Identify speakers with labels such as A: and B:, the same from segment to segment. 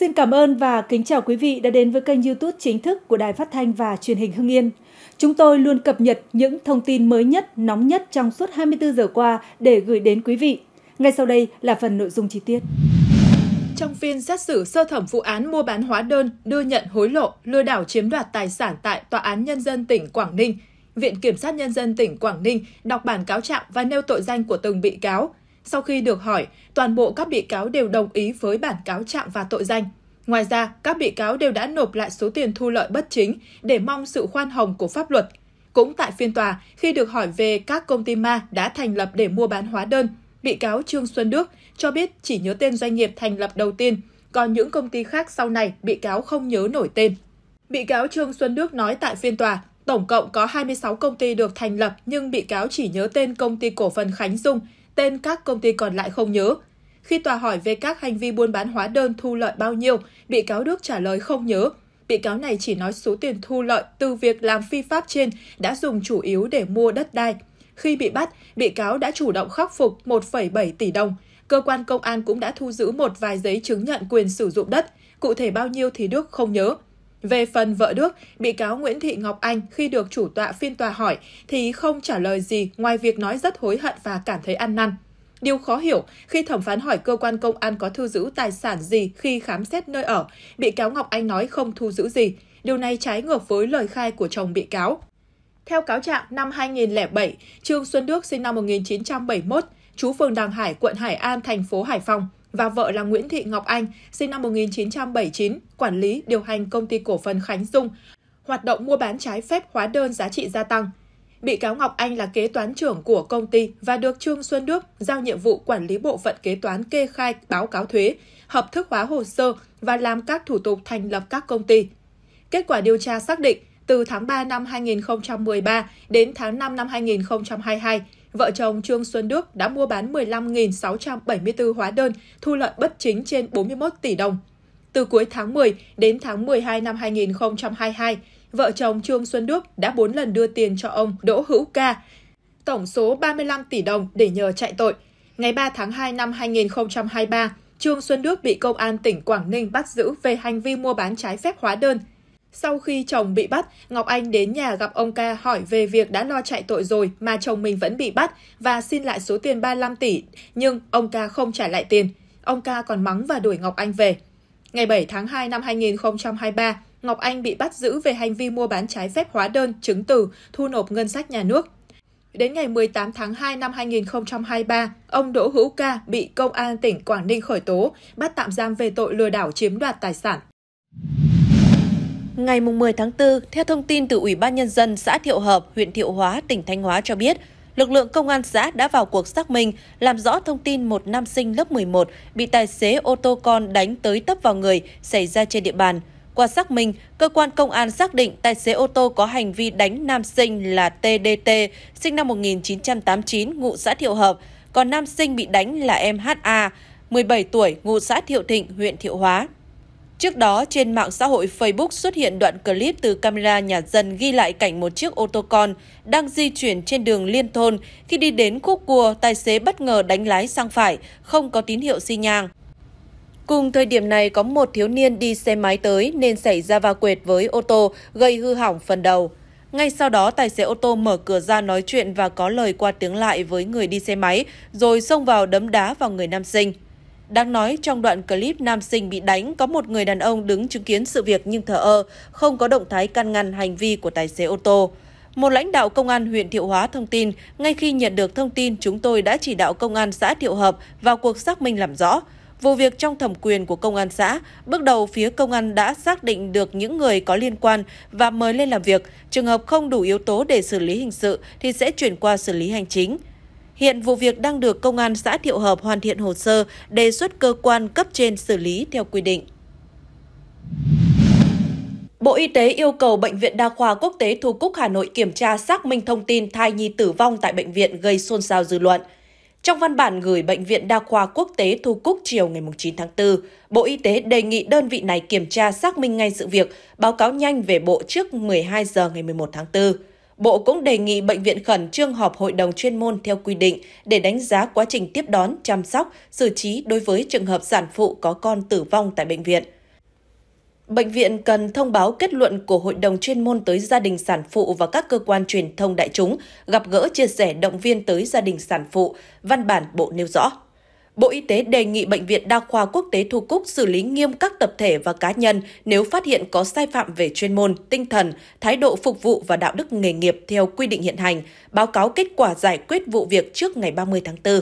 A: Xin cảm ơn và kính chào quý vị đã đến với kênh YouTube chính thức của Đài Phát thanh và Truyền hình Hưng Yên. Chúng tôi luôn cập nhật những thông tin mới nhất, nóng nhất trong suốt 24 giờ qua để gửi đến quý vị. Ngay sau đây là phần nội dung chi tiết. Trong phiên xét xử sơ thẩm vụ án mua bán hóa đơn, đưa nhận hối lộ, lừa đảo chiếm đoạt tài sản tại Tòa án Nhân dân tỉnh Quảng Ninh, Viện Kiểm sát Nhân dân tỉnh Quảng Ninh đọc bản cáo trạng và nêu tội danh của từng bị cáo – sau khi được hỏi, toàn bộ các bị cáo đều đồng ý với bản cáo trạng và tội danh. Ngoài ra, các bị cáo đều đã nộp lại số tiền thu lợi bất chính để mong sự khoan hồng của pháp luật. Cũng tại phiên tòa, khi được hỏi về các công ty ma đã thành lập để mua bán hóa đơn, bị cáo Trương Xuân Đức cho biết chỉ nhớ tên doanh nghiệp thành lập đầu tiên, còn những công ty khác sau này bị cáo không nhớ nổi tên. Bị cáo Trương Xuân Đức nói tại phiên tòa, tổng cộng có 26 công ty được thành lập nhưng bị cáo chỉ nhớ tên công ty cổ phần Khánh Dung tên các công ty còn lại không nhớ. Khi tòa hỏi về các hành vi buôn bán hóa đơn thu lợi bao nhiêu, bị cáo Đức trả lời không nhớ. Bị cáo này chỉ nói số tiền thu lợi từ việc làm phi pháp trên đã dùng chủ yếu để mua đất đai. Khi bị bắt, bị cáo đã chủ động khắc phục 1,7 tỷ đồng. Cơ quan công an cũng đã thu giữ một vài giấy chứng nhận quyền sử dụng đất. Cụ thể bao nhiêu thì Đức không nhớ. Về phần vợ Đức, bị cáo Nguyễn Thị Ngọc Anh khi được chủ tọa phiên tòa hỏi thì không trả lời gì ngoài việc nói rất hối hận và cảm thấy ăn năn. Điều khó hiểu, khi thẩm phán hỏi cơ quan công an có thu giữ tài sản gì khi khám xét nơi ở, bị cáo Ngọc Anh nói không thu giữ gì. Điều này trái ngược với lời khai của chồng bị cáo. Theo cáo trạng, năm 2007, Trương Xuân Đức sinh năm 1971, trú phường Đàng Hải, quận Hải An, thành phố Hải Phòng, và vợ là Nguyễn Thị Ngọc Anh, sinh năm 1979, quản lý điều hành công ty cổ phần Khánh Dung, hoạt động mua bán trái phép hóa đơn giá trị gia tăng. Bị cáo Ngọc Anh là kế toán trưởng của công ty và được Trương Xuân Đức giao nhiệm vụ quản lý bộ phận kế toán kê khai báo cáo thuế, hợp thức hóa hồ sơ và làm các thủ tục thành lập các công ty. Kết quả điều tra xác định, từ tháng 3 năm 2013 đến tháng 5 năm 2022, vợ chồng Trương Xuân Đức đã mua bán 15.674 hóa đơn, thu lợi bất chính trên 41 tỷ đồng. Từ cuối tháng 10 đến tháng 12 năm 2022, vợ chồng Trương Xuân Đức đã 4 lần đưa tiền cho ông Đỗ Hữu Ca, tổng số 35 tỷ đồng để nhờ chạy tội. Ngày 3 tháng 2 năm 2023, Trương Xuân Đức bị Công an tỉnh Quảng Ninh bắt giữ về hành vi mua bán trái phép hóa đơn sau khi chồng bị bắt, Ngọc Anh đến nhà gặp ông ca hỏi về việc đã lo chạy tội rồi mà chồng mình vẫn bị bắt và xin lại số tiền 35 tỷ, nhưng ông ca không trả lại tiền. Ông ca còn mắng và đuổi Ngọc Anh về. Ngày 7 tháng 2 năm 2023, Ngọc Anh bị bắt giữ về hành vi mua bán trái phép hóa đơn, chứng từ, thu nộp ngân sách nhà nước. Đến ngày 18 tháng 2 năm 2023, ông Đỗ Hữu Ca bị Công an tỉnh Quảng Ninh khởi tố, bắt tạm giam về tội lừa đảo chiếm đoạt tài sản. Ngày 10 tháng 4, theo thông tin từ Ủy ban Nhân dân xã Thiệu Hợp,
B: huyện Thiệu Hóa, tỉnh Thanh Hóa cho biết, lực lượng công an xã đã vào cuộc xác minh, làm rõ thông tin một nam sinh lớp 11 bị tài xế ô tô con đánh tới tấp vào người xảy ra trên địa bàn. Qua xác minh, cơ quan công an xác định tài xế ô tô có hành vi đánh nam sinh là TDT, sinh năm 1989, ngụ xã Thiệu Hợp, còn nam sinh bị đánh là MHA, 17 tuổi, ngụ xã Thiệu Thịnh, huyện Thiệu Hóa. Trước đó, trên mạng xã hội Facebook xuất hiện đoạn clip từ camera nhà dân ghi lại cảnh một chiếc ô tô con đang di chuyển trên đường liên thôn. Khi đi đến khúc cua, tài xế bất ngờ đánh lái sang phải, không có tín hiệu xi nhang. Cùng thời điểm này có một thiếu niên đi xe máy tới nên xảy ra va quệt với ô tô, gây hư hỏng phần đầu. Ngay sau đó, tài xế ô tô mở cửa ra nói chuyện và có lời qua tiếng lại với người đi xe máy, rồi xông vào đấm đá vào người nam sinh đang nói, trong đoạn clip nam sinh bị đánh, có một người đàn ông đứng chứng kiến sự việc nhưng thờ ơ, không có động thái can ngăn hành vi của tài xế ô tô. Một lãnh đạo công an huyện Thiệu Hóa thông tin, ngay khi nhận được thông tin, chúng tôi đã chỉ đạo công an xã Thiệu Hợp vào cuộc xác minh làm rõ. Vụ việc trong thẩm quyền của công an xã, bước đầu phía công an đã xác định được những người có liên quan và mời lên làm việc. Trường hợp không đủ yếu tố để xử lý hình sự thì sẽ chuyển qua xử lý hành chính. Hiện vụ việc đang được Công an xã Thiệu Hợp hoàn thiện hồ sơ, đề xuất cơ quan cấp trên xử lý theo quy định. Bộ Y tế yêu cầu Bệnh viện Đa khoa Quốc tế Thu Cúc Hà Nội kiểm tra xác minh thông tin thai nhi tử vong tại bệnh viện gây xôn xao dư luận. Trong văn bản gửi Bệnh viện Đa khoa Quốc tế Thu Cúc chiều ngày 9 tháng 4, Bộ Y tế đề nghị đơn vị này kiểm tra xác minh ngay sự việc, báo cáo nhanh về Bộ trước 12 giờ ngày 11 tháng 4. Bộ cũng đề nghị bệnh viện khẩn trương họp hội đồng chuyên môn theo quy định để đánh giá quá trình tiếp đón, chăm sóc, xử trí đối với trường hợp sản phụ có con tử vong tại bệnh viện. Bệnh viện cần thông báo kết luận của hội đồng chuyên môn tới gia đình sản phụ và các cơ quan truyền thông đại chúng, gặp gỡ chia sẻ động viên tới gia đình sản phụ, văn bản bộ nêu rõ. Bộ Y tế đề nghị Bệnh viện Đa khoa Quốc tế Thu Cúc xử lý nghiêm các tập thể và cá nhân nếu phát hiện có sai phạm về chuyên môn, tinh thần, thái độ phục vụ và đạo đức nghề nghiệp theo quy định hiện hành, báo cáo kết quả giải quyết vụ việc trước ngày 30 tháng 4.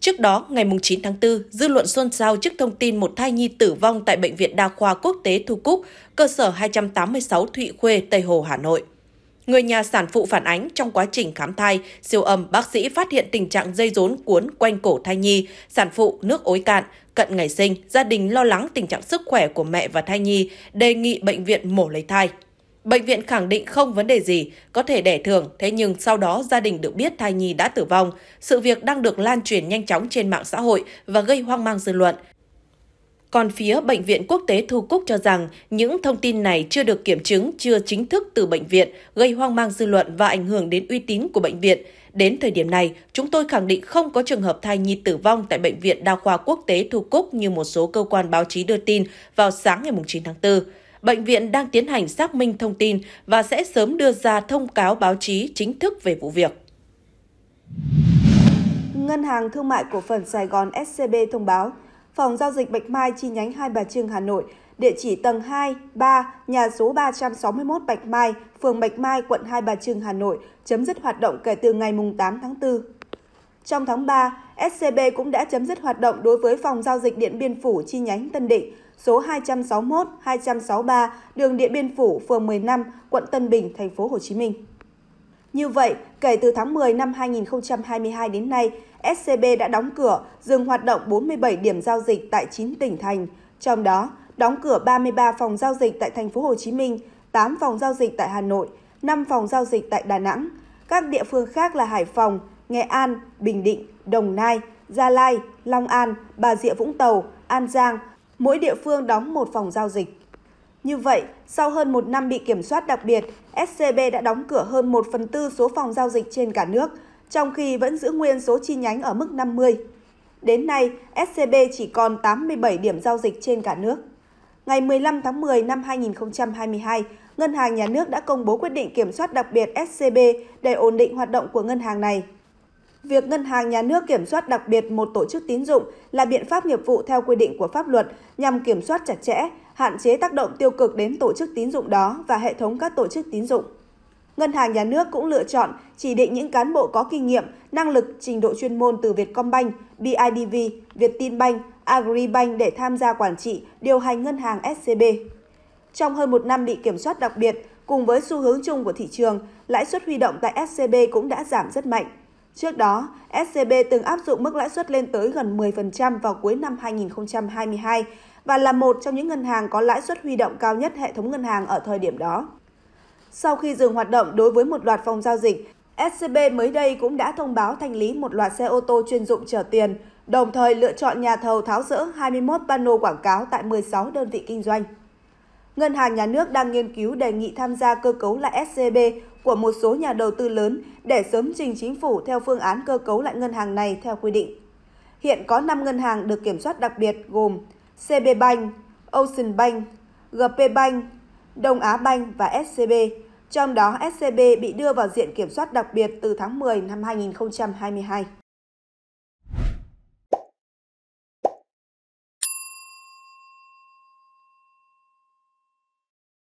B: Trước đó, ngày 9 tháng 4, dư luận xôn xao trước thông tin một thai nhi tử vong tại Bệnh viện Đa khoa Quốc tế Thu Cúc, cơ sở 286 Thụy Khuê, Tây Hồ, Hà Nội. Người nhà sản phụ phản ánh trong quá trình khám thai, siêu âm bác sĩ phát hiện tình trạng dây rốn cuốn quanh cổ thai nhi, sản phụ nước ối cạn, cận ngày sinh, gia đình lo lắng tình trạng sức khỏe của mẹ và thai nhi, đề nghị bệnh viện mổ lấy thai. Bệnh viện khẳng định không vấn đề gì, có thể đẻ thường, thế nhưng sau đó gia đình được biết thai nhi đã tử vong. Sự việc đang được lan truyền nhanh chóng trên mạng xã hội và gây hoang mang dư luận. Còn phía Bệnh viện Quốc tế Thu Cúc cho rằng những thông tin này chưa được kiểm chứng, chưa chính thức từ bệnh viện, gây hoang mang dư luận và ảnh hưởng đến uy tín của bệnh viện. Đến thời điểm này, chúng tôi khẳng định không có trường hợp thai nhi tử vong tại Bệnh viện Đa khoa Quốc tế Thu Cúc như một số cơ quan báo chí đưa tin vào sáng ngày 9 tháng 4. Bệnh viện đang tiến hành xác minh thông tin và sẽ sớm đưa ra thông cáo báo chí chính thức về vụ việc.
C: Ngân hàng Thương mại Cổ phần Sài Gòn SCB thông báo Phòng Giao dịch Bạch Mai chi nhánh Hai Bà Trưng, Hà Nội, địa chỉ tầng 2, 3, nhà số 361 Bạch Mai, phường Bạch Mai, quận Hai Bà Trưng, Hà Nội, chấm dứt hoạt động kể từ ngày 8 tháng 4. Trong tháng 3, SCB cũng đã chấm dứt hoạt động đối với phòng giao dịch Điện Biên Phủ chi nhánh Tân Định, số 261, 263, đường Điện Biên Phủ, phường 15, quận Tân Bình, thành phố Hồ Chí Minh. Như vậy, kể từ tháng 10 năm 2022 đến nay, SCB đã đóng cửa, dừng hoạt động 47 điểm giao dịch tại 9 tỉnh thành, trong đó đóng cửa 33 phòng giao dịch tại thành phố Hồ Chí Minh, 8 phòng giao dịch tại Hà Nội, 5 phòng giao dịch tại Đà Nẵng. Các địa phương khác là Hải Phòng, Nghệ An, Bình Định, Đồng Nai, Gia Lai, Long An, Bà Rịa Vũng Tàu, An Giang, mỗi địa phương đóng một phòng giao dịch. Như vậy, sau hơn một năm bị kiểm soát đặc biệt, SCB đã đóng cửa hơn 1 phần tư số phòng giao dịch trên cả nước, trong khi vẫn giữ nguyên số chi nhánh ở mức 50. Đến nay, SCB chỉ còn 87 điểm giao dịch trên cả nước. Ngày 15 tháng 10 năm 2022, Ngân hàng Nhà nước đã công bố quyết định kiểm soát đặc biệt SCB để ổn định hoạt động của ngân hàng này. Việc Ngân hàng Nhà nước kiểm soát đặc biệt một tổ chức tín dụng là biện pháp nghiệp vụ theo quy định của pháp luật nhằm kiểm soát chặt chẽ, hạn chế tác động tiêu cực đến tổ chức tín dụng đó và hệ thống các tổ chức tín dụng. Ngân hàng Nhà nước cũng lựa chọn chỉ định những cán bộ có kinh nghiệm, năng lực, trình độ chuyên môn từ Vietcombank, BIDV, Viettinbank, Agribank để tham gia quản trị, điều hành ngân hàng SCB. Trong hơn một năm bị kiểm soát đặc biệt, cùng với xu hướng chung của thị trường, lãi suất huy động tại SCB cũng đã giảm rất mạnh. Trước đó, SCB từng áp dụng mức lãi suất lên tới gần 10% vào cuối năm 2022 và là một trong những ngân hàng có lãi suất huy động cao nhất hệ thống ngân hàng ở thời điểm đó. Sau khi dừng hoạt động đối với một loạt phòng giao dịch, SCB mới đây cũng đã thông báo thanh lý một loạt xe ô tô chuyên dụng chở tiền, đồng thời lựa chọn nhà thầu tháo rỡ 21 pano quảng cáo tại 16 đơn vị kinh doanh. Ngân hàng Nhà nước đang nghiên cứu đề nghị tham gia cơ cấu lại SCB của một số nhà đầu tư lớn để sớm trình chính phủ theo phương án cơ cấu lại ngân hàng này theo quy định. Hiện có 5 ngân hàng được kiểm soát đặc biệt gồm CB Bank, Ocean Bank, GP Bank, Đông Á Bank và SCB. Trong đó, SCB bị đưa vào diện kiểm soát đặc biệt từ tháng 10 năm 2022.